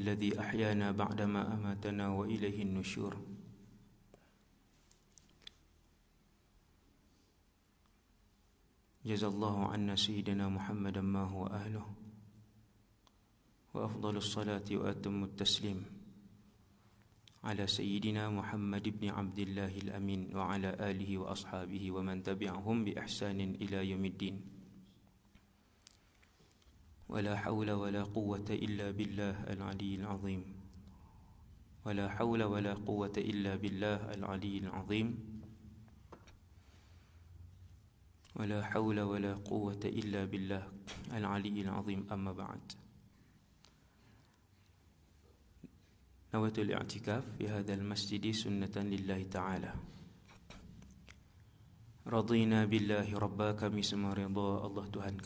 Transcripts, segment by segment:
الذي أحيانا بعدما أماتنا وإليه النشور جزى الله عنا سيدنا محمدا ما هو أهله وأفضل الصلاة وأتم التسليم على سيدنا محمد بن عبد الله الأمين وعلى آله وأصحابه ومن تبعهم بإحسان إلى يوم الدين ولا حول ولا قوة إلا بالله العلي العظيم ولا حول ولا قوة إلا بالله العلي العظيم ولا حول ولا قوة إلا بالله العلي العظيم أما بعد نوة الاعتكاف في هذا المسجد سنة لله تعالى رضينا بالله ربك kami semua redha Allah Tuhan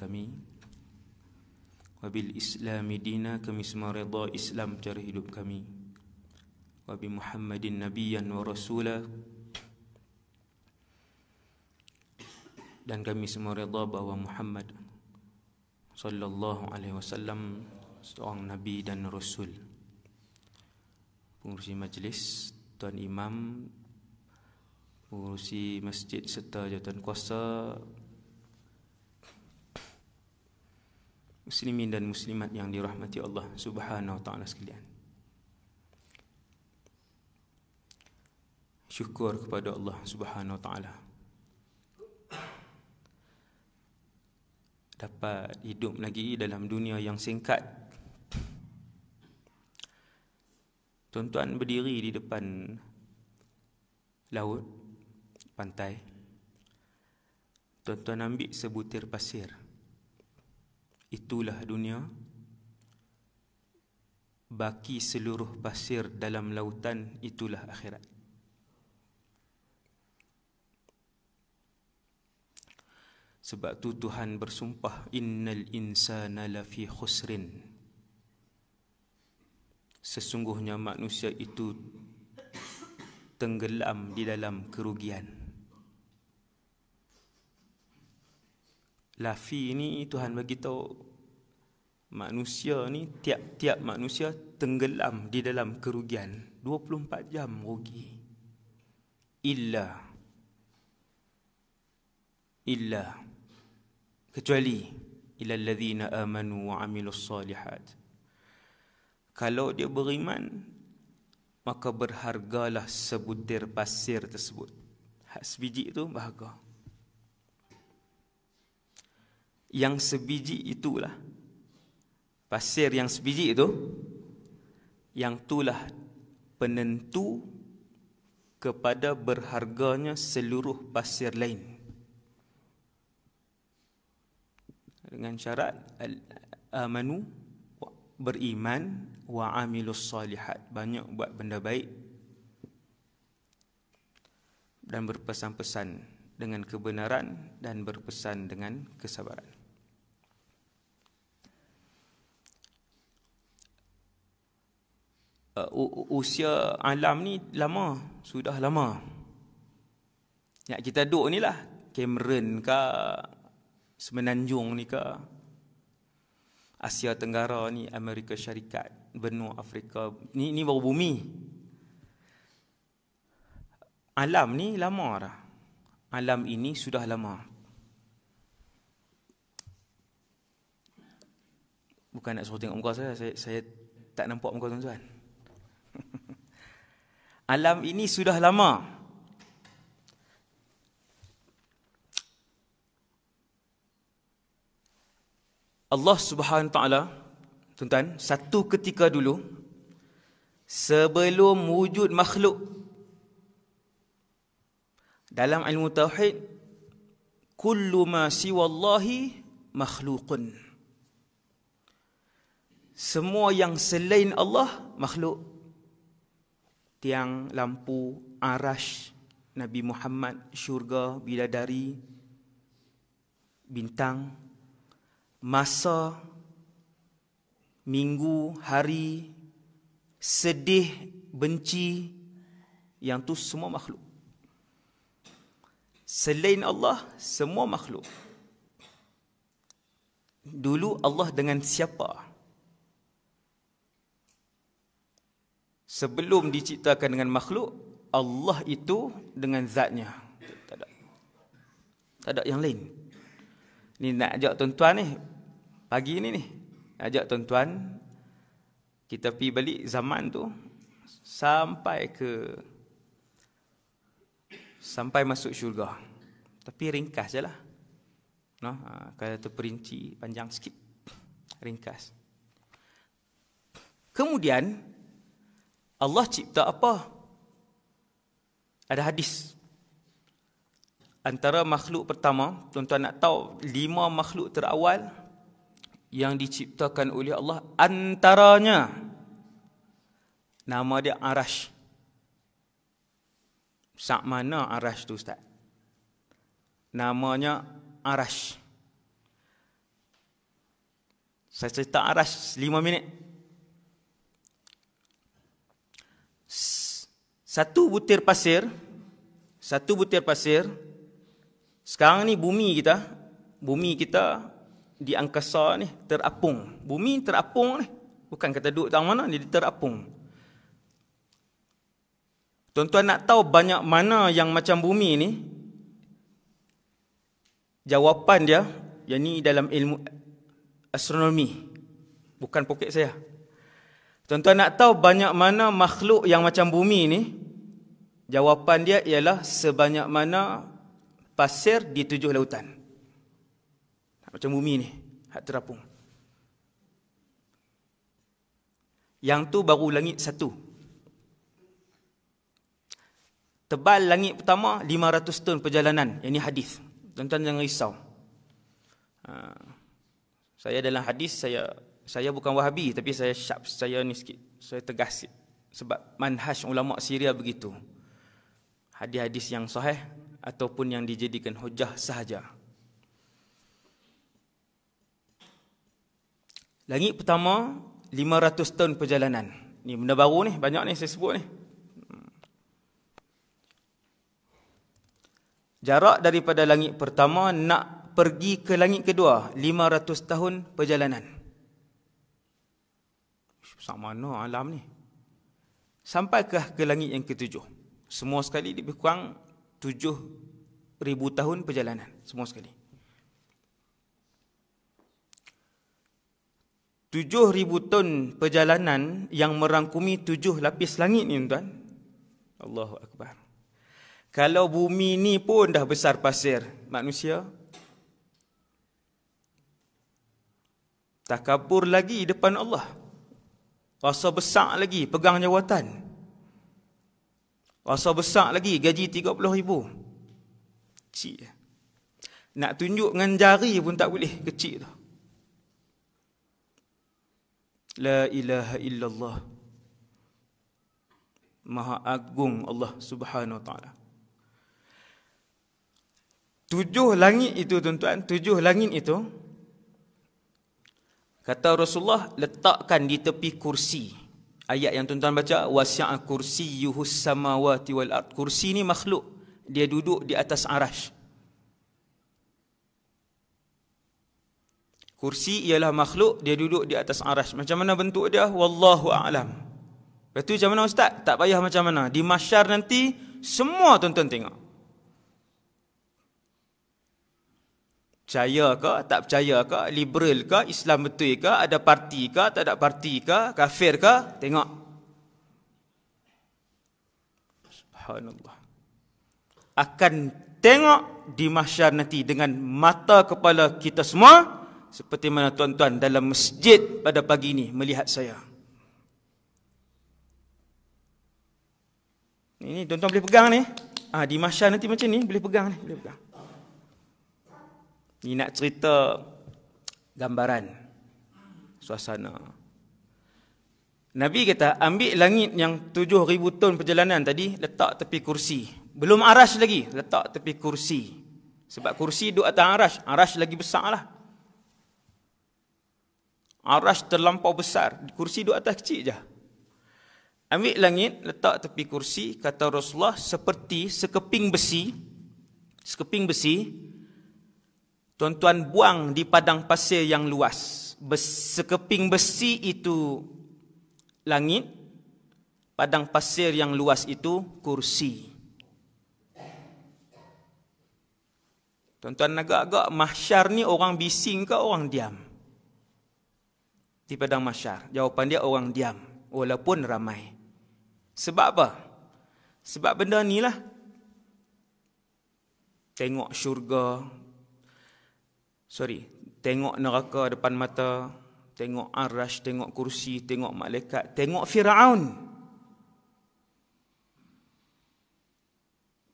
Wabil islami dina kami semua reda Islam cara hidup kami Wabi Muhammadin nabiyan wa rasulah Dan kami semua reda bahawa Muhammad Sallallahu alaihi wasallam Seorang nabi dan rasul Pengurusi majlis Tuan Imam Pengurusi masjid serta jawatan kuasa muslimin dan muslimat yang dirahmati Allah Subhanahu wa taala sekalian. Syukur kepada Allah Subhanahu wa taala. Dapat hidup lagi dalam dunia yang singkat. Tuan-tuan berdiri di depan laut pantai. Tuan-tuan ambil sebutir pasir. Itulah dunia Baki seluruh pasir dalam lautan Itulah akhirat Sebab tu Tuhan bersumpah Innal insana lafi khusrin Sesungguhnya manusia itu Tenggelam di dalam kerugian Lafi ni Tuhan bagi tahu manusia ni tiap-tiap manusia tenggelam di dalam kerugian 24 jam rugi illa illa kecuali ila alladhina amanu wa amilus salihat kalau dia beriman maka berhargalah sebutir pasir tersebut hak sebiji tu bahagia yang sebiji itulah pasir yang sebiji itu yang itulah penentu kepada berharganya seluruh pasir lain dengan syarat amanu beriman wa salihat banyak buat benda baik dan berpesan-pesan dengan kebenaran dan berpesan dengan kesabaran uh, usia alam ni lama, sudah lama. Ya kita duk ni lah, Cameron ke, Semenanjung ni ke, Asia Tenggara ni, Amerika Syarikat, benua Afrika, ni, ni baru bumi. Alam ni lama dah. Alam ini sudah lama. Bukan nak suruh tengok muka saya, saya, saya tak nampak muka tuan-tuan alam ini sudah lama. Allah Subhanahu taala tuan-tuan satu ketika dulu sebelum wujud makhluk dalam ilmu tauhid kullu ma siwallahi makhluqun semua yang selain Allah makhluk tiang lampu arash Nabi Muhammad syurga bidadari bintang masa minggu hari sedih benci yang tu semua makhluk selain Allah semua makhluk dulu Allah dengan siapa sebelum diciptakan dengan makhluk Allah itu dengan zatnya tak ada tak ada yang lain ni nak ajak tuan-tuan ni pagi ni ni ajak tuan-tuan kita pi balik zaman tu sampai ke sampai masuk syurga tapi ringkas jelah noh ha, kalau terperinci panjang sikit ringkas kemudian Allah cipta apa? Ada hadis. Antara makhluk pertama, tuan-tuan nak tahu lima makhluk terawal yang diciptakan oleh Allah antaranya nama dia Arash. Sak mana Arash tu Ustaz? Namanya Arash. Saya cerita Arash lima minit. Satu butir pasir, satu butir pasir. Sekarang ni bumi kita, bumi kita di angkasa ni terapung. Bumi terapung ni. Bukan kata duduk tak mana, dia terapung. Tuan-tuan nak tahu banyak mana yang macam bumi ni? Jawapan dia, yang ni dalam ilmu astronomi. Bukan poket saya. Tuan-tuan nak tahu banyak mana makhluk yang macam bumi ni? Jawapan dia ialah sebanyak mana pasir di tujuh lautan. Macam bumi ni, hak terapung. Yang tu baru langit satu. Tebal langit pertama 500 ton perjalanan. Ini hadis. Tuan-tuan jangan risau. Ha. saya dalam hadis saya saya bukan Wahabi tapi saya syak saya ni sikit. Saya tegas sikit. sebab manhaj ulama Syria begitu hadis-hadis yang sahih ataupun yang dijadikan hujah sahaja. Langit pertama 500 tahun perjalanan. Ni benda baru ni, banyak ni saya sebut ni. Jarak daripada langit pertama nak pergi ke langit kedua 500 tahun perjalanan. Sama mana alam ni? Sampai ke langit yang ketujuh? semua sekali lebih kurang 7000 tahun perjalanan semua sekali 7000 tahun perjalanan yang merangkumi 7 lapis langit ni tuan Allahu akbar kalau bumi ni pun dah besar pasir manusia takabur lagi depan Allah rasa besar lagi pegang jawatan Rasa besar lagi gaji 30 ribu. Kecil. Nak tunjuk dengan jari pun tak boleh. Kecil tu. La ilaha illallah. Maha agung Allah subhanahu wa ta'ala. Tujuh langit itu tuan-tuan, tujuh langit itu. Kata Rasulullah, letakkan di tepi Kursi ayat yang tuan-tuan baca wasi'a kursiyyuhu samawati wal ard kursi ni makhluk dia duduk di atas arasy kursi ialah makhluk dia duduk di atas arasy macam mana bentuk dia wallahu a'lam betul macam mana ustaz tak payah macam mana di mahsyar nanti semua tuan-tuan tengok percaya ke, tak percaya ke, liberal ke, Islam betul ke, ada parti ke, tak ada parti ke, kafir ke, tengok. Subhanallah. Akan tengok di mahsyar nanti dengan mata kepala kita semua seperti mana tuan-tuan dalam masjid pada pagi ini melihat saya. Ini tuan-tuan boleh pegang ni. Ah ha, di mahsyar nanti macam ni boleh pegang ni, boleh pegang. Ni nak cerita gambaran suasana. Nabi kata, ambil langit yang 7,000 tahun perjalanan tadi, letak tepi kursi. Belum aras lagi, letak tepi kursi. Sebab kursi duduk atas aras, aras lagi besar lah. Aras terlampau besar, kursi duduk atas kecil je. Ambil langit, letak tepi kursi, kata Rasulullah, seperti sekeping besi, sekeping besi, Tuan-tuan buang di padang pasir yang luas. Sekeping besi itu langit, padang pasir yang luas itu kursi. Tuan-tuan agak-agak mahsyar ni orang bising ke orang diam? Di padang mahsyar. Jawapan dia orang diam. Walaupun ramai. Sebab apa? Sebab benda ni lah. Tengok syurga, Sorry, tengok neraka depan mata, tengok arash, tengok kursi, tengok malaikat, tengok Firaun.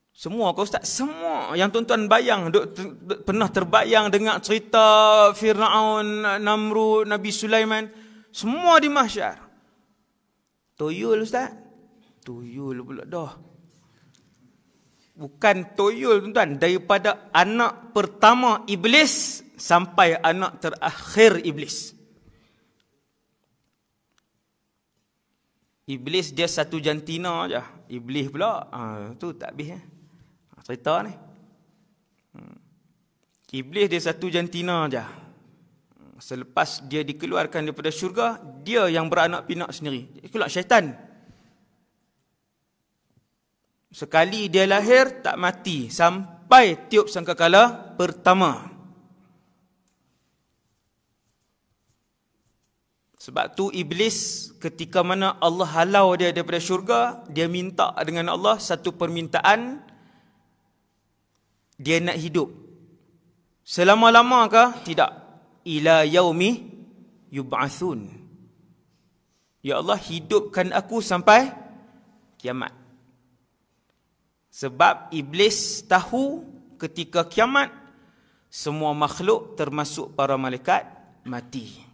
Semua kau ustaz, semua yang tuan-tuan bayang duk, ter, duk, pernah terbayang dengar cerita Firaun, Namrud, Nabi Sulaiman, semua di mahsyar. Tuyul ustaz. Tuyul pula dah. Bukan tuyul tuan-tuan, daripada anak pertama iblis sampai anak terakhir iblis. Iblis dia satu jantina aja. Iblis pula ha, tu tak habis eh. Ha, cerita ni. Hmm. Iblis dia satu jantina aja. Hmm, selepas dia dikeluarkan daripada syurga, dia yang beranak pinak sendiri. Ikutlah syaitan. Sekali dia lahir, tak mati. Sampai tiup sangkakala Pertama. Sebab tu iblis ketika mana Allah halau dia daripada syurga, dia minta dengan Allah satu permintaan dia nak hidup. Selama-lama ke? Tidak. Ila yaumi yub'atsun. Ya Allah hidupkan aku sampai kiamat. Sebab iblis tahu ketika kiamat semua makhluk termasuk para malaikat mati.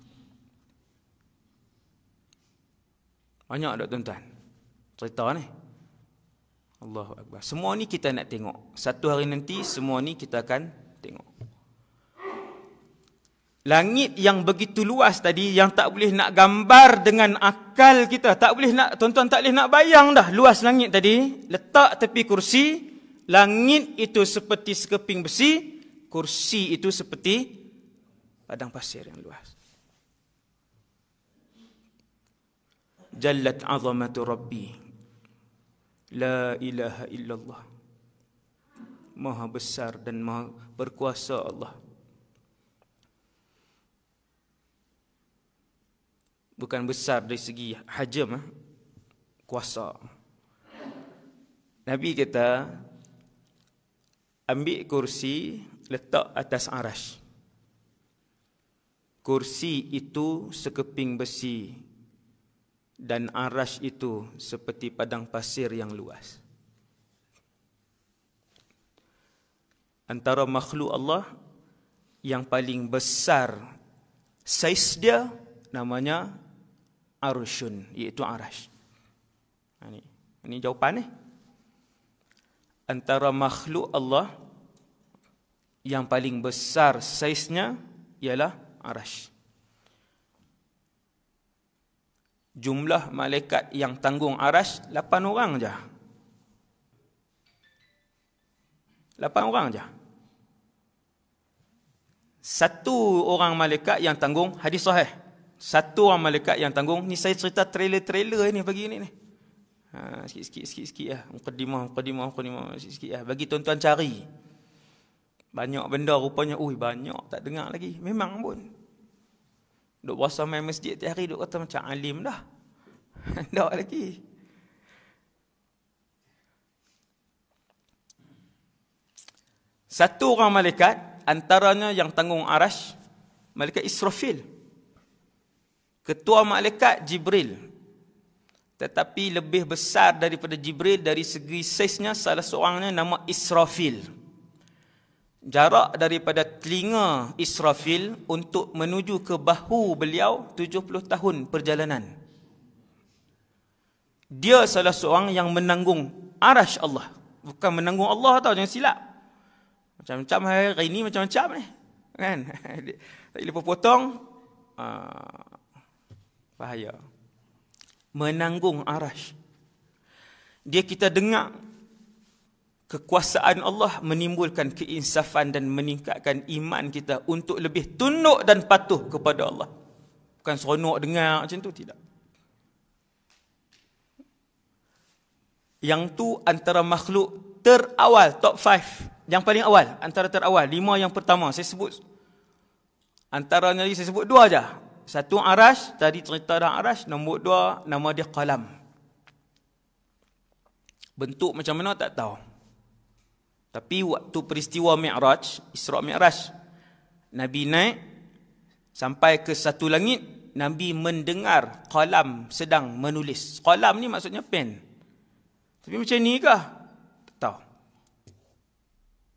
Banyak dah tuan-tuan. Cerita ni. Allahu Akbar. Semua ni kita nak tengok. Satu hari nanti semua ni kita akan tengok. Langit yang begitu luas tadi yang tak boleh nak gambar dengan akal kita. Tak boleh nak, tuan-tuan tak boleh nak bayang dah luas langit tadi. Letak tepi kursi. Langit itu seperti sekeping besi. Kursi itu seperti padang pasir yang luas. jallat azamatu rabbi la ilaha illallah maha besar dan maha berkuasa Allah bukan besar dari segi hajam eh. kuasa Nabi kata ambil kursi letak atas arash kursi itu sekeping besi dan arash itu seperti padang pasir yang luas. Antara makhluk Allah yang paling besar saiz dia namanya arushun iaitu arash. Ha, ini, ini jawapan ni. Eh? Antara makhluk Allah yang paling besar saiznya ialah arash. jumlah malaikat yang tanggung aras 8 orang saja, 8 orang saja. Satu orang malaikat yang tanggung hadis sahih. Satu orang malaikat yang tanggung ni saya cerita trailer-trailer ni pagi ni ni. Ha sikit-sikit sikit-sikit lah. Mukadimah, mukadimah, mukadimah sikit-sikit lah. Bagi tuan-tuan cari. Banyak benda rupanya, ui banyak tak dengar lagi. Memang pun. Duk puasa main masjid tiap hari duk kata macam alim dah. Tak lagi. Satu orang malaikat antaranya yang tanggung arash malaikat Israfil. Ketua malaikat Jibril. Tetapi lebih besar daripada Jibril dari segi saiznya salah seorangnya nama Israfil jarak daripada telinga Israfil untuk menuju ke bahu beliau 70 tahun perjalanan. Dia salah seorang yang menanggung arash Allah. Bukan menanggung Allah tau, jangan silap. Macam-macam hari ini macam-macam ni. Kan? Tak boleh potong. Ah, bahaya. Menanggung arash. Dia kita dengar kekuasaan Allah menimbulkan keinsafan dan meningkatkan iman kita untuk lebih tunduk dan patuh kepada Allah. Bukan seronok dengar macam tu tidak. Yang tu antara makhluk terawal top 5. Yang paling awal, antara terawal, lima yang pertama saya sebut antara yang saya sebut dua aja. Satu Arash, tadi cerita dah Arash, nombor dua nama dia Qalam. Bentuk macam mana tak tahu. Tapi waktu peristiwa Mi'raj, Isra' Mi'raj, Nabi naik sampai ke satu langit, Nabi mendengar kalam sedang menulis. Kalam ni maksudnya pen. Tapi macam ni kah? Tak tahu.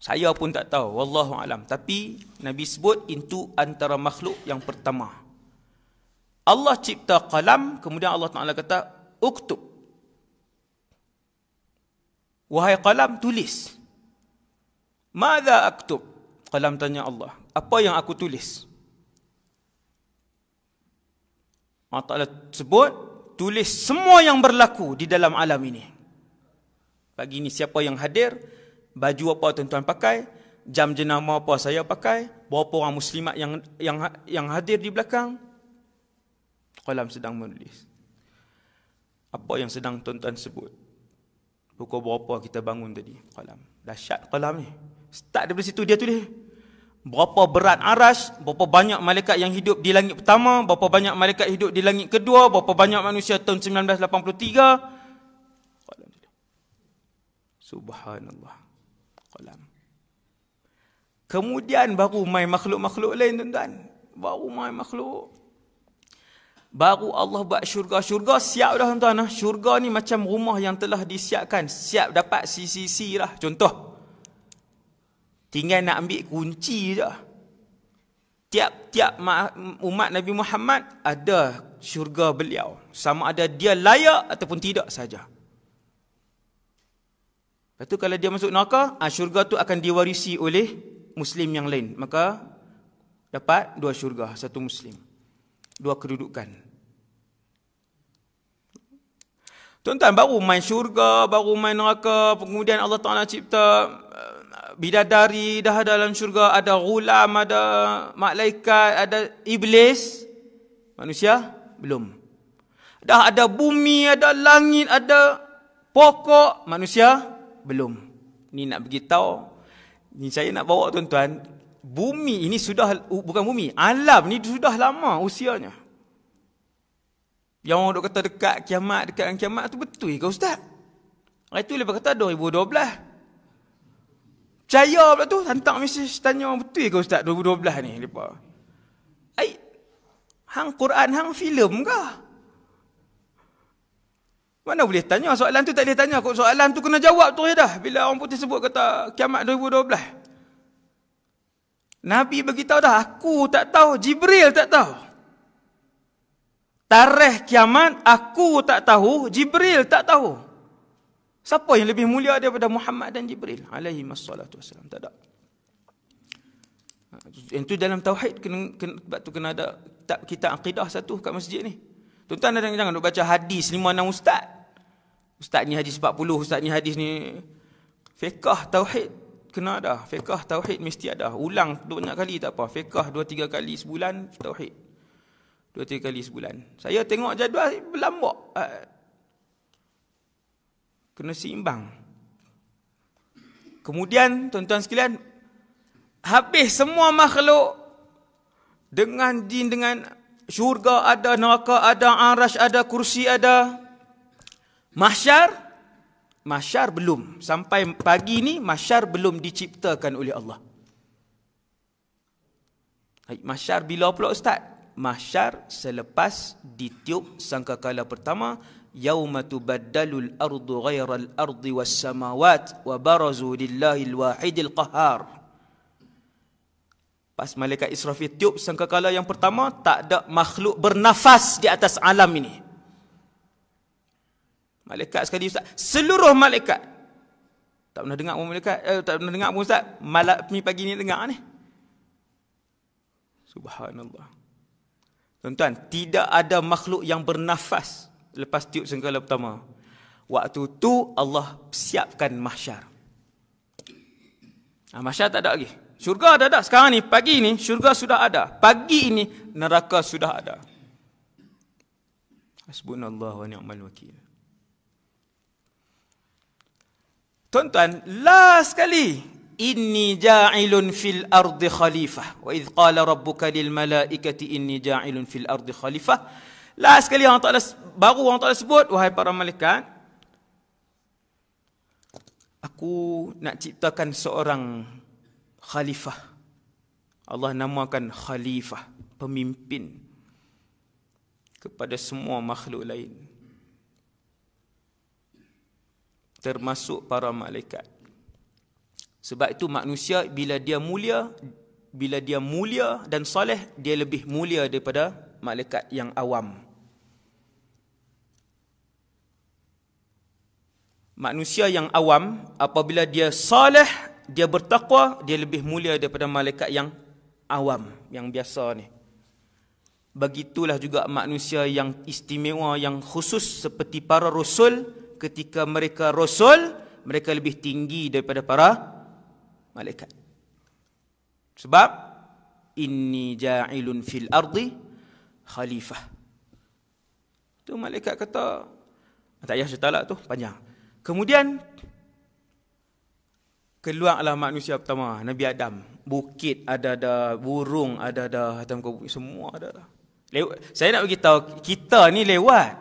Saya pun tak tahu. Wallahu alam. Tapi Nabi sebut itu antara makhluk yang pertama. Allah cipta kalam, kemudian Allah Ta'ala kata, Uktub. Wahai kalam, Tulis. Mada aktub? Qalam tanya Allah. Apa yang aku tulis? Allah Ta'ala sebut, tulis semua yang berlaku di dalam alam ini. Pagi ini siapa yang hadir, baju apa tuan-tuan pakai, jam jenama apa saya pakai, berapa orang muslimat yang yang yang hadir di belakang. Qalam sedang menulis. Apa yang sedang tuan-tuan sebut? Pukul berapa kita bangun tadi? Qalam. Dahsyat qalam ni. Start daripada situ dia tulis Berapa berat aras Berapa banyak malaikat yang hidup di langit pertama Berapa banyak malaikat hidup di langit kedua Berapa banyak manusia tahun 1983 Subhanallah Qalam Kemudian baru mai makhluk-makhluk lain tuan-tuan. Baru mai makhluk. Baru Allah buat syurga-syurga siap dah tuan-tuan. Syurga ni macam rumah yang telah disiapkan. Siap dapat CCC lah. Contoh. Tinggal nak ambil kunci je. Tiap-tiap umat Nabi Muhammad ada syurga beliau. Sama ada dia layak ataupun tidak saja. Lepas tu kalau dia masuk neraka, ah, syurga tu akan diwarisi oleh Muslim yang lain. Maka dapat dua syurga, satu Muslim. Dua kedudukan. Tuan-tuan, baru main syurga, baru main neraka, kemudian Allah Ta'ala cipta, bidadari dah dalam syurga ada gulam ada malaikat ada iblis manusia belum dah ada bumi ada langit ada pokok manusia belum ni nak beritahu ni saya nak bawa tuan-tuan bumi ini sudah bukan bumi alam ni sudah lama usianya yang orang dok kata dekat kiamat dekat dengan kiamat tu betul ke ustaz Hari tu lepas kata 2012 Percaya pula tu hantar mesej tanya betul ke ustaz 2012 ni depa. Ai hang Quran hang filem ke? Mana boleh tanya soalan tu tak boleh tanya kok soalan tu kena jawab tu dah bila orang putih sebut kata kiamat 2012. Nabi bagi dah aku tak tahu Jibril tak tahu. Tarikh kiamat aku tak tahu Jibril tak tahu. Siapa yang lebih mulia daripada Muhammad dan Jibril alaihi wassalatu wassalam? Tak ada. Ha, yang itu dalam tauhid kena, kena sebab tu kena ada kitab kita akidah satu kat masjid ni. Tuan-tuan jangan jangan duk baca hadis lima enam ustaz. Ustaz ni hadis 40, ustaz ni hadis ni fiqh tauhid kena ada. Fiqh tauhid mesti ada. Ulang banyak kali tak apa. Fiqh 2 3 kali sebulan tauhid. dua tiga kali sebulan. Saya tengok jadual lambat. Uh, kena seimbang. Kemudian tuan-tuan sekalian, habis semua makhluk dengan jin dengan syurga ada neraka ada arasy ada kursi ada mahsyar mahsyar belum sampai pagi ni mahsyar belum diciptakan oleh Allah. Hai mahsyar bila pula ustaz? Mahsyar selepas ditiup sangkakala pertama yauma tubaddalu al-ardu ghayra al-ardi was-samawat wa barazu lillahi al-wahidil qahar Pas malaikat Israfil tiup sangkakala yang pertama tak ada makhluk bernafas di atas alam ini Malaikat sekali ustaz seluruh malaikat tak pernah dengar pun malaikat eh, tak pernah dengar pun ustaz malam ni pagi ni dengar ni Subhanallah Tuan-tuan, tidak ada makhluk yang bernafas lepas tiup sengkala pertama. Waktu tu Allah siapkan mahsyar. Ha, mahsyar tak ada lagi. Syurga ada dah. Sekarang ni, pagi ni, syurga sudah ada. Pagi ini neraka sudah ada. Hasbunallah wa ni'mal wakil. Tuan-tuan, last sekali. Inni ja'ilun fil ardi khalifah. Wa idh qala rabbuka lil malaikati inni ja'ilun fil ardi khalifah. Last kali, Allah Ta'ala baru orang Ta'ala sebut, wahai para malaikat, aku nak ciptakan seorang khalifah. Allah namakan khalifah, pemimpin kepada semua makhluk lain. Termasuk para malaikat. Sebab itu manusia bila dia mulia, bila dia mulia dan soleh, dia lebih mulia daripada malaikat yang awam. manusia yang awam apabila dia soleh dia bertakwa dia lebih mulia daripada malaikat yang awam yang biasa ni begitulah juga manusia yang istimewa yang khusus seperti para rasul ketika mereka rasul mereka lebih tinggi daripada para malaikat sebab inni ja'ilun fil ardi khalifah tu malaikat kata tak payah cerita lah tu panjang Kemudian keluarlah manusia pertama, Nabi Adam. Bukit ada ada burung ada ada hatam kubur semua ada. Lew- saya nak bagi tahu kita ni lewat.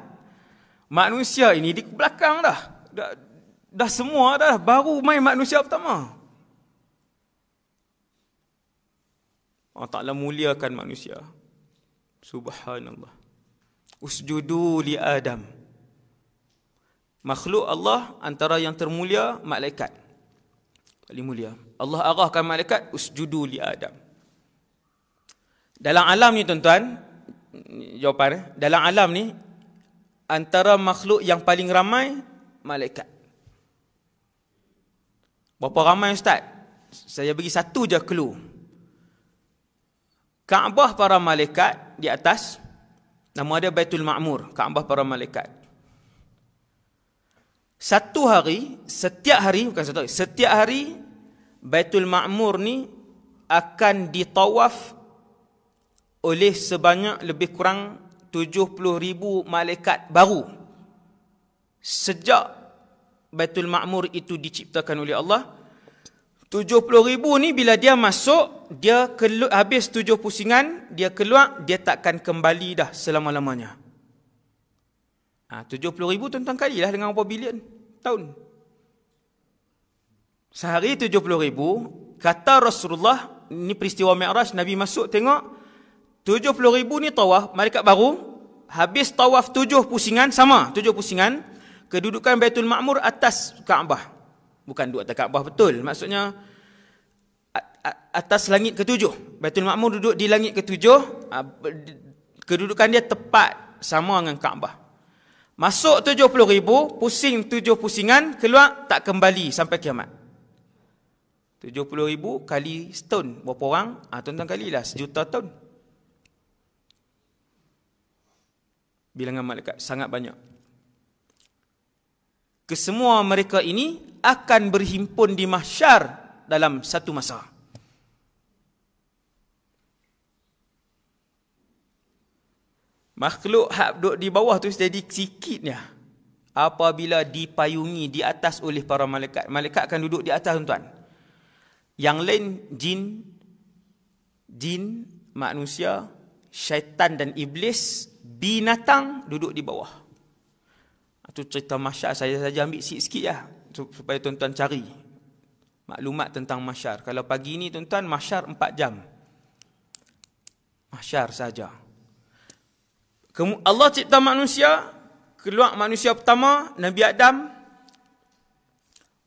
Manusia ini di belakang dah. Dah, dah semua dah baru main manusia pertama. Allah oh, Ta'ala muliakan manusia. Subhanallah. Usjudu li Adam makhluk Allah antara yang termulia malaikat paling mulia Allah arahkan malaikat usjudu li adam dalam alam ni tuan-tuan jawapan eh? dalam alam ni antara makhluk yang paling ramai malaikat berapa ramai ustaz saya bagi satu je clue Kaabah para malaikat di atas nama dia Baitul Ma'mur Kaabah para malaikat satu hari setiap hari bukan satu hari setiap hari Baitul Ma'mur ni akan ditawaf oleh sebanyak lebih kurang ribu malaikat baru sejak Baitul Ma'mur itu diciptakan oleh Allah ribu ni bila dia masuk dia kelu- habis tujuh pusingan dia keluar dia takkan kembali dah selama-lamanya Ha, 70 ribu tuan-tuan kalilah dengan berapa bilion tahun. Sehari 70 ribu, kata Rasulullah, ni peristiwa Mi'raj, Nabi masuk tengok, 70 ribu ni tawaf, malaikat baru, habis tawaf tujuh pusingan, sama tujuh pusingan, kedudukan Baitul Ma'mur atas Kaabah. Bukan duduk atas Kaabah betul, maksudnya atas langit ketujuh. Baitul Ma'mur duduk di langit ketujuh, ha, kedudukan dia tepat sama dengan Kaabah. Masuk 70 ribu, pusing tujuh pusingan, keluar tak kembali sampai kiamat. 70 ribu kali stone, berapa orang? Ah, tuan-tuan kali lah, sejuta ton. Bilangan malaikat sangat banyak. Kesemua mereka ini akan berhimpun di mahsyar dalam satu masa. Masa. Makhluk hak duduk di bawah tu jadi sikitnya. Apabila dipayungi di atas oleh para malaikat. Malaikat akan duduk di atas tuan-tuan. Yang lain jin. Jin, manusia, syaitan dan iblis. Binatang duduk di bawah. Itu cerita masyar saya saja ambil sikit-sikit lah. Supaya tuan-tuan cari. Maklumat tentang masyar. Kalau pagi ni tuan-tuan masyar 4 jam. Masyar saja. Masyar. Allah cipta manusia, keluar manusia pertama, Nabi Adam,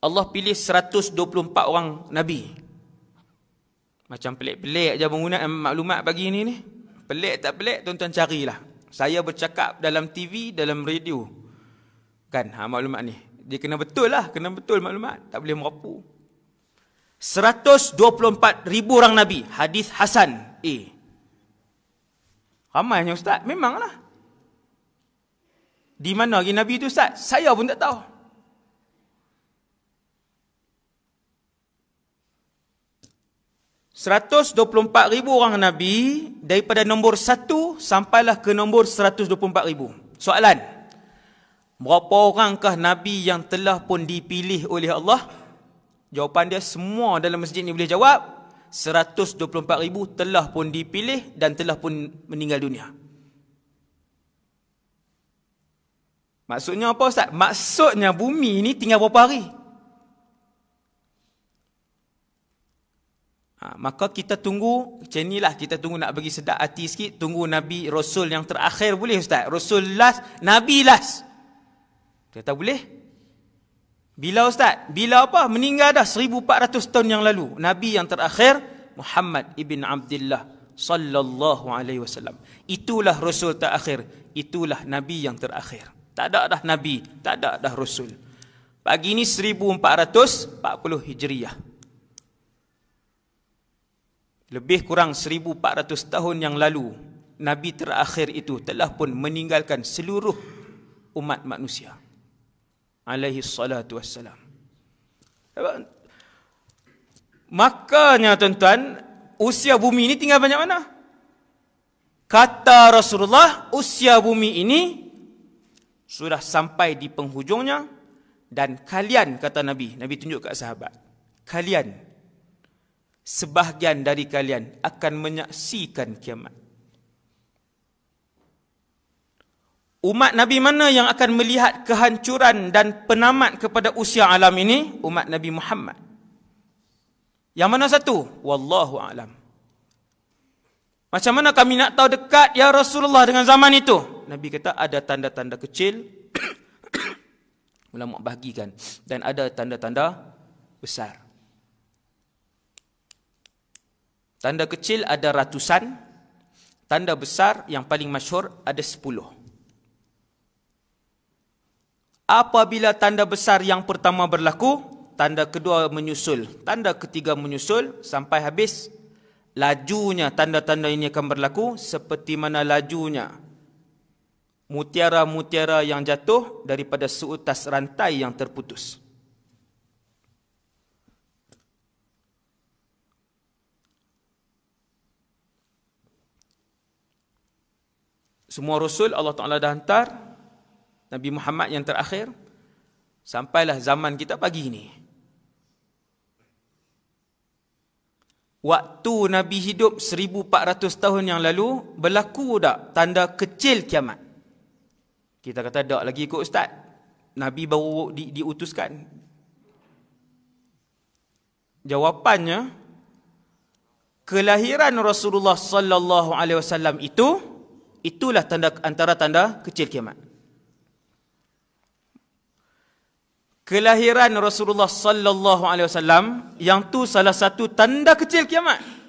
Allah pilih 124 orang Nabi. Macam pelik-pelik je penggunaan maklumat bagi ini ni. Pelik tak pelik, tuan-tuan carilah. Saya bercakap dalam TV, dalam radio. Kan, ha, maklumat ni. Dia kena betul lah, kena betul maklumat. Tak boleh merapu. 124 ribu orang Nabi. Hadis Hasan A. Ramai ni Ustaz, memanglah. Di mana lagi Nabi itu Ustaz? Saya pun tak tahu. Seratus dua puluh empat ribu orang Nabi daripada nombor satu sampailah ke nombor ribu. Soalan. Berapa orangkah Nabi yang telah pun dipilih oleh Allah? Jawapan dia semua dalam masjid ini boleh jawab. Seratus dua puluh empat ribu telah pun dipilih dan telah pun meninggal dunia. Maksudnya apa Ustaz? Maksudnya bumi ni tinggal berapa hari? Ha, maka kita tunggu, macam inilah kita tunggu nak bagi sedap hati sikit, tunggu Nabi Rasul yang terakhir boleh Ustaz? Rasul last, Nabi last. tak boleh? Bila Ustaz? Bila apa? Meninggal dah 1400 tahun yang lalu. Nabi yang terakhir, Muhammad Ibn Abdullah sallallahu alaihi wasallam. Itulah Rasul terakhir. Itulah Nabi yang terakhir. Tak ada dah Nabi, tak ada dah Rasul. Pagi ini 1440 Hijriah. Lebih kurang 1400 tahun yang lalu, Nabi terakhir itu telah pun meninggalkan seluruh umat manusia. Alaihi salatu wassalam. Makanya tuan-tuan, usia bumi ini tinggal banyak mana? Kata Rasulullah, usia bumi ini sudah sampai di penghujungnya dan kalian kata Nabi, Nabi tunjuk kat sahabat. Kalian sebahagian dari kalian akan menyaksikan kiamat. Umat Nabi mana yang akan melihat kehancuran dan penamat kepada usia alam ini? Umat Nabi Muhammad. Yang mana satu? Wallahu a'lam. Macam mana kami nak tahu dekat ya Rasulullah dengan zaman itu? Nabi kata ada tanda-tanda kecil ulama bahagikan dan ada tanda-tanda besar. Tanda kecil ada ratusan, tanda besar yang paling masyhur ada sepuluh. Apabila tanda besar yang pertama berlaku, tanda kedua menyusul, tanda ketiga menyusul sampai habis lajunya tanda-tanda ini akan berlaku seperti mana lajunya mutiara-mutiara yang jatuh daripada seutas rantai yang terputus. Semua rasul Allah Taala dah hantar Nabi Muhammad yang terakhir sampailah zaman kita pagi ini. Waktu Nabi hidup 1400 tahun yang lalu berlaku tak tanda kecil kiamat? Kita kata tak lagi ikut ustaz. Nabi baru di, diutuskan. Jawapannya kelahiran Rasulullah sallallahu alaihi wasallam itu itulah tanda antara tanda kecil kiamat. Kelahiran Rasulullah sallallahu alaihi wasallam yang tu salah satu tanda kecil kiamat.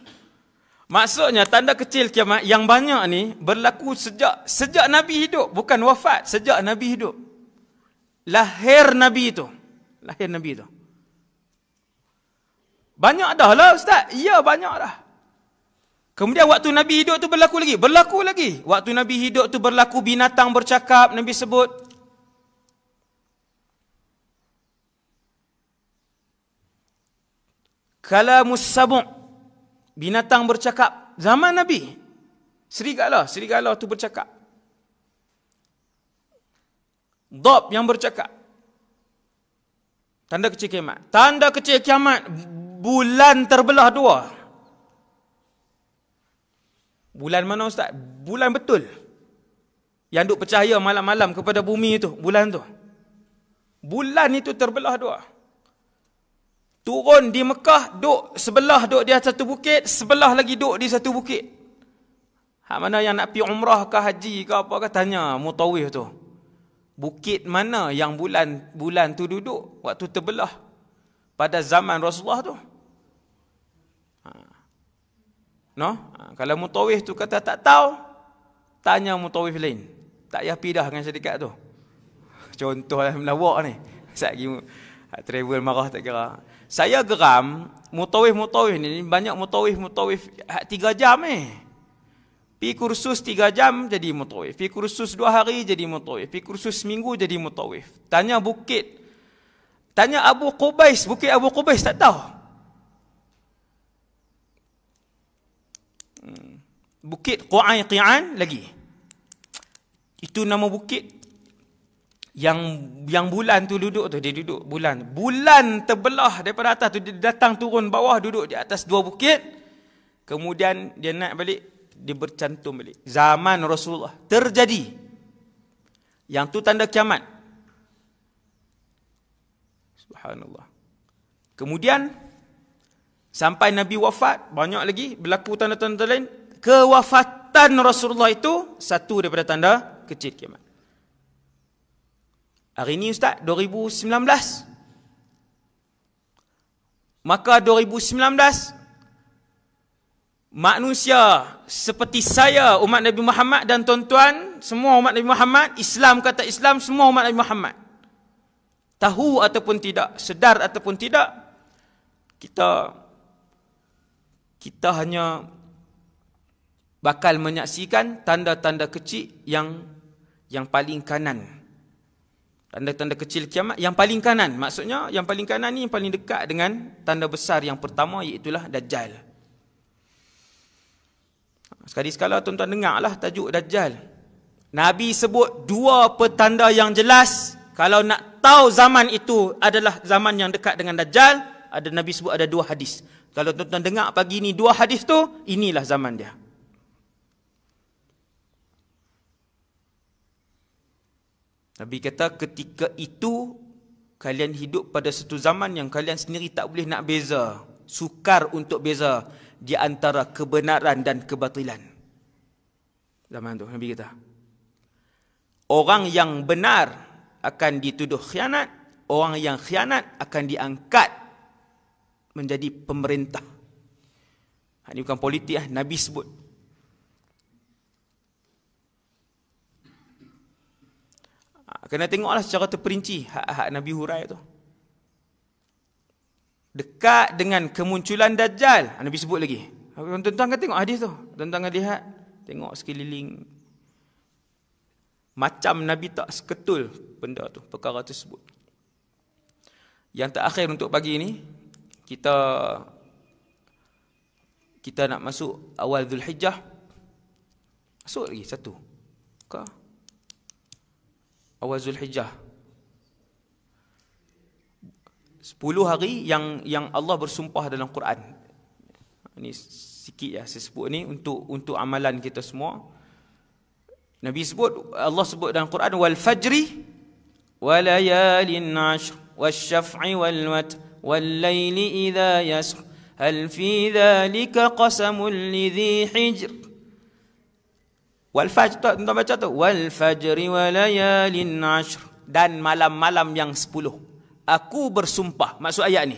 Maksudnya tanda kecil kiamat yang banyak ni berlaku sejak sejak Nabi hidup bukan wafat sejak Nabi hidup. Lahir Nabi itu. Lahir Nabi itu. Banyak dah lah ustaz. Ya banyak dah. Kemudian waktu Nabi hidup tu berlaku lagi. Berlaku lagi. Waktu Nabi hidup tu berlaku binatang bercakap Nabi sebut. Kalamus sabu' binatang bercakap zaman Nabi. Serigala, serigala tu bercakap. Dob yang bercakap. Tanda kecil kiamat. Tanda kecil kiamat bulan terbelah dua. Bulan mana ustaz? Bulan betul. Yang duk percaya malam-malam kepada bumi itu, bulan tu. Bulan itu terbelah dua turun di Mekah duk sebelah duk di atas satu bukit sebelah lagi duk di satu bukit hak mana yang nak pi umrah ke haji ke apa ke tanya mutawif tu bukit mana yang bulan bulan tu duduk waktu terbelah pada zaman Rasulullah tu ha. no ha, kalau mutawif tu kata tak tahu tanya mutawif lain tak payah pindah dengan syarikat tu contohlah melawak ni saya pergi ha, travel marah tak kira saya geram mutawif-mutawif ni banyak mutawif-mutawif ha, tiga jam Eh. Pi kursus tiga jam jadi mutawif. Pi kursus dua hari jadi mutawif. Pi kursus seminggu jadi mutawif. Tanya Bukit. Tanya Abu Qubais, Bukit Abu Qubais tak tahu. Hmm. Bukit Qu'ai Qian lagi. Itu nama bukit yang yang bulan tu duduk tu dia duduk bulan bulan terbelah daripada atas tu dia datang turun bawah duduk di atas dua bukit kemudian dia naik balik dia bercantum balik zaman Rasulullah terjadi yang tu tanda kiamat subhanallah kemudian sampai nabi wafat banyak lagi berlaku tanda-tanda lain kewafatan Rasulullah itu satu daripada tanda kecil kiamat Hari ini Ustaz, 2019. Maka 2019, manusia seperti saya, umat Nabi Muhammad dan tuan-tuan, semua umat Nabi Muhammad, Islam kata Islam, semua umat Nabi Muhammad. Tahu ataupun tidak, sedar ataupun tidak, kita kita hanya bakal menyaksikan tanda-tanda kecil yang yang paling kanan tanda-tanda kecil kiamat yang paling kanan maksudnya yang paling kanan ni yang paling dekat dengan tanda besar yang pertama iaitulah dajjal sekali sekala tuan-tuan dengarlah tajuk dajjal nabi sebut dua petanda yang jelas kalau nak tahu zaman itu adalah zaman yang dekat dengan dajjal ada nabi sebut ada dua hadis kalau tuan-tuan dengar pagi ni dua hadis tu inilah zaman dia Nabi kata ketika itu kalian hidup pada satu zaman yang kalian sendiri tak boleh nak beza. Sukar untuk beza di antara kebenaran dan kebatilan. Zaman tu Nabi kata. Orang yang benar akan dituduh khianat. Orang yang khianat akan diangkat menjadi pemerintah. Ha, ini bukan politik. Eh. Nabi sebut kena tengoklah secara terperinci hak-hak Nabi hurai tu. Dekat dengan kemunculan Dajjal, ha, Nabi sebut lagi. Tuan-tuan kan tengok hadis tu. Tuan-tuan kan lihat, tengok sekeliling. Macam Nabi tak seketul benda tu, perkara tu sebut. Yang terakhir untuk pagi ni, kita kita nak masuk awal Dhul Hijjah. Masuk lagi satu. Kau? awal Zulhijjah. Sepuluh hari yang yang Allah bersumpah dalam Quran. Ini sikit ya saya sebut ini untuk untuk amalan kita semua. Nabi sebut Allah sebut dalam Quran wal fajri walayalin ashr wasyaf'i wal wat wal laili idza yasr hal fi dhalika qasamul lidhi hijr Wal fajr tu tuan baca tu wal fajri wa layalin ashr dan malam-malam yang sepuluh. Aku bersumpah maksud ayat ni.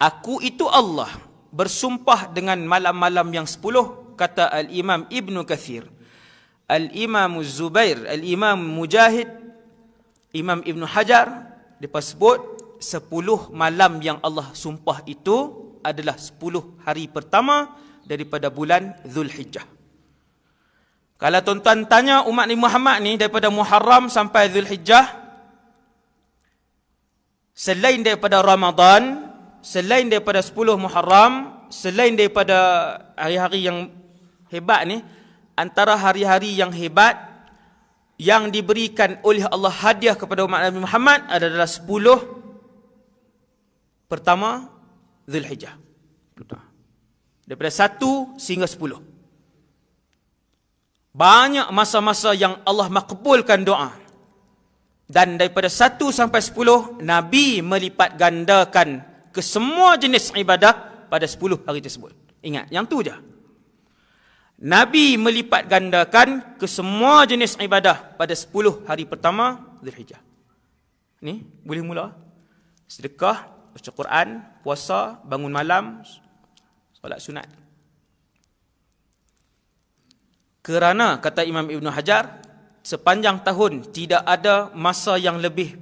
Aku itu Allah bersumpah dengan malam-malam yang sepuluh kata al-Imam Ibn Kathir. Al-Imam Zubair, al-Imam Mujahid, Imam Ibnu Hajar depa sebut sepuluh malam yang Allah sumpah itu adalah sepuluh hari pertama daripada bulan Zulhijjah. Kalau tuan-tuan tanya umat Nabi Muhammad ni daripada Muharram sampai Zulhijjah selain daripada Ramadan, selain daripada 10 Muharram, selain daripada hari-hari yang hebat ni, antara hari-hari yang hebat yang diberikan oleh Allah hadiah kepada umat Nabi Muhammad adalah 10 pertama Zulhijjah. Daripada 1 sehingga 10. Banyak masa-masa yang Allah makbulkan doa. Dan daripada satu sampai sepuluh Nabi melipat gandakan ke semua jenis ibadah pada sepuluh hari tersebut. Ingat, yang tu je. Nabi melipat gandakan ke semua jenis ibadah pada sepuluh hari pertama Hijjah. Ni boleh mula. Sedekah, baca Quran, puasa, bangun malam, solat sunat kerana kata Imam Ibn Hajar sepanjang tahun tidak ada masa yang lebih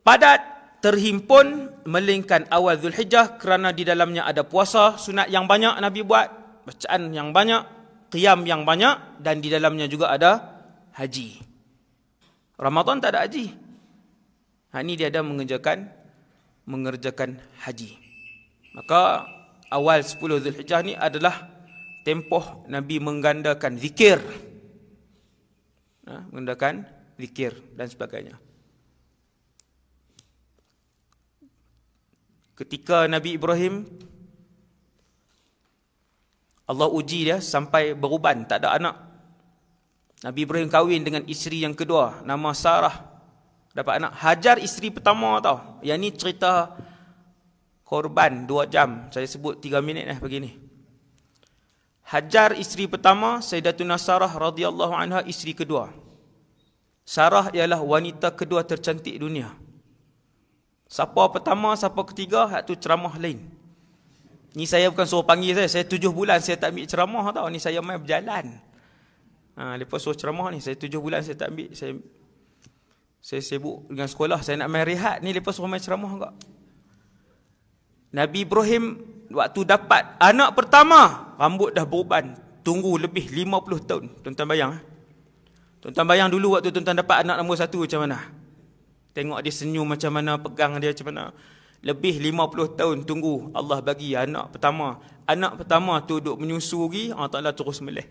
padat terhimpun melingkan awal Zulhijjah kerana di dalamnya ada puasa sunat yang banyak Nabi buat bacaan yang banyak qiyam yang banyak dan di dalamnya juga ada haji Ramadan tak ada haji hari ini dia ada mengerjakan mengerjakan haji. Maka awal 10 Zulhijjah ni adalah tempoh Nabi menggandakan zikir. Ha, menggandakan zikir dan sebagainya. Ketika Nabi Ibrahim Allah uji dia sampai beruban tak ada anak. Nabi Ibrahim kahwin dengan isteri yang kedua nama Sarah dapat anak Hajar isteri pertama tau. Yang ni cerita korban 2 jam. Saya sebut 3 minit dah eh begini. Hajar isteri pertama Sayyidatuna Sarah radhiyallahu anha isteri kedua. Sarah ialah wanita kedua tercantik dunia. Siapa pertama, siapa ketiga, hak tu ceramah lain. Ni saya bukan suruh panggil saya, saya tujuh bulan saya tak ambil ceramah tau. Ni saya main berjalan. Ha, lepas suruh ceramah ni, saya tujuh bulan saya tak ambil. Saya, saya sibuk dengan sekolah, saya nak main rehat ni lepas suruh main ceramah kak. Nabi Ibrahim waktu dapat anak pertama, rambut dah beruban tunggu lebih 50 tahun tuan-tuan bayang ha? tuan-tuan bayang dulu waktu tuan-tuan dapat anak nombor satu macam mana tengok dia senyum macam mana pegang dia macam mana lebih 50 tahun tunggu Allah bagi anak pertama anak pertama tu duduk menyusu lagi Allah Ta'ala terus meleh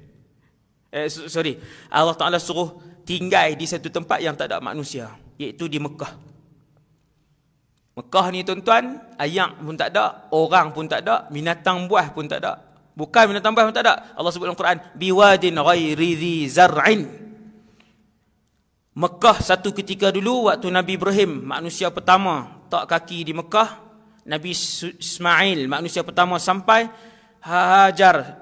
eh, sorry Allah Ta'ala suruh tinggal di satu tempat yang tak ada manusia iaitu di Mekah Mekah ni tuan-tuan, ayak pun tak ada, orang pun tak ada, binatang buah pun tak ada, Bukan bila tambah pun tak ada. Allah sebut dalam Quran, biwadin ghairi dhi zar'in. Mekah satu ketika dulu waktu Nabi Ibrahim manusia pertama tak kaki di Mekah, Nabi Ismail manusia pertama sampai Hajar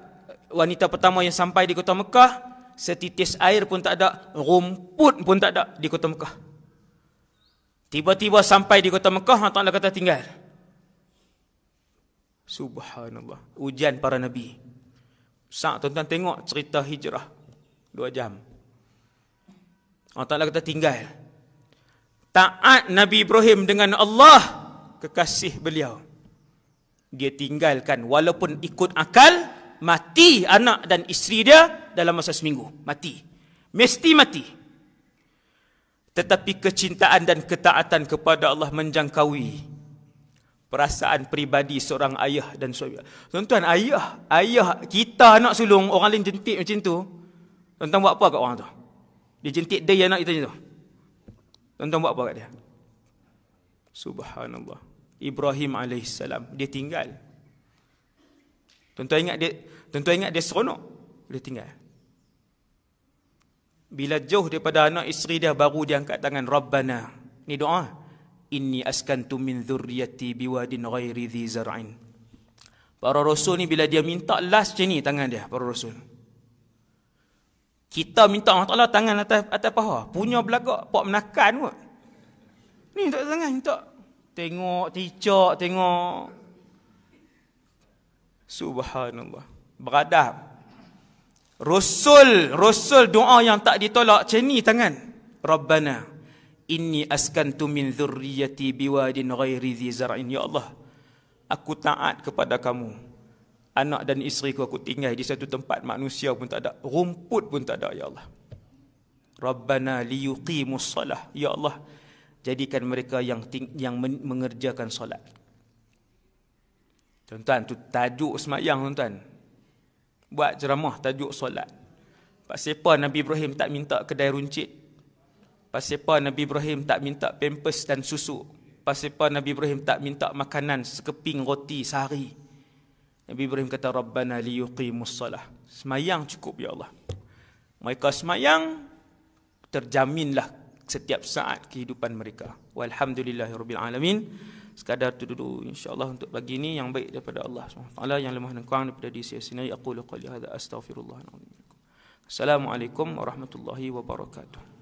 wanita pertama yang sampai di kota Mekah, setitis air pun tak ada, rumput pun tak ada di kota Mekah. Tiba-tiba sampai di kota Mekah, Allah Ta'ala kata tinggal. Subhanallah. Ujian para nabi. Saat tuan-tuan tengok cerita hijrah. Dua jam. Allah Ta'ala kata tinggal. Taat Nabi Ibrahim dengan Allah. Kekasih beliau. Dia tinggalkan walaupun ikut akal. Mati anak dan isteri dia dalam masa seminggu. Mati. Mesti mati. Tetapi kecintaan dan ketaatan kepada Allah menjangkaui perasaan peribadi seorang ayah dan suami. Tuan-tuan, ayah, ayah kita nak sulung orang lain jentik macam tu. Tuan-tuan buat apa kat orang tu? Dia jentik dia anak kita macam tu. Tuan-tuan buat apa kat dia? Subhanallah. Ibrahim alaihissalam dia tinggal. tuan ingat dia tuan ingat dia seronok dia tinggal. Bila jauh daripada anak isteri dia baru dia angkat tangan Rabbana. Ni doa inni askantu min dhurriyyati biwadin ghairi dhi zar'in para rasul ni bila dia minta last macam ni tangan dia para rasul kita minta Allah Ta'ala tangan atas, atas paha. Punya belagak, pak menakan kot. Ni tak tangan, minta. Tengok, cicak, tengok. Subhanallah. Beradab. Rasul, Rasul doa yang tak ditolak. Macam ni tangan. Rabbana. Ini askan tu min dhurriyati biwadin ghairi dhi zara'in. Ya Allah, aku taat kepada kamu. Anak dan isteri aku tinggal di satu tempat manusia pun tak ada. Rumput pun tak ada, Ya Allah. Rabbana liyuqimus salah. Ya Allah, jadikan mereka yang yang mengerjakan solat. Tuan-tuan, tu tajuk semayang, tuan-tuan. Buat ceramah tajuk solat. Sebab siapa Nabi Ibrahim tak minta kedai runcit? Pasal apa Nabi Ibrahim tak minta pempes dan susu? Pasal apa Nabi Ibrahim tak minta makanan sekeping roti sehari? Nabi Ibrahim kata, Rabbana liyuqimus salah. Semayang cukup, Ya Allah. Mereka semayang, terjaminlah setiap saat kehidupan mereka. Walhamdulillahirrabbilalamin. Sekadar itu dulu, Allah untuk pagi ini yang baik daripada Allah SWT. Yang lemah dan kurang daripada diri saya sendiri. Aku lukali hadha astaghfirullahaladzim. Assalamualaikum warahmatullahi wabarakatuh.